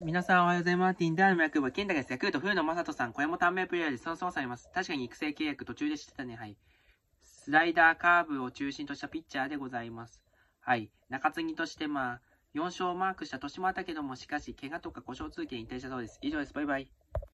皆さんおはようございます。ティンダーの役部、健太です。ヤクルト、冬野正人さん、これも短命プレイヤーで、そのそもされます。確かに育成契約途中でしてたね。はい。スライダー、カーブを中心としたピッチャーでございます。はい。中継ぎとして、まあ、4勝をマークした年もあったけども、しかし、怪我とか故障通勤に対したそうです。以上です。バイバイ。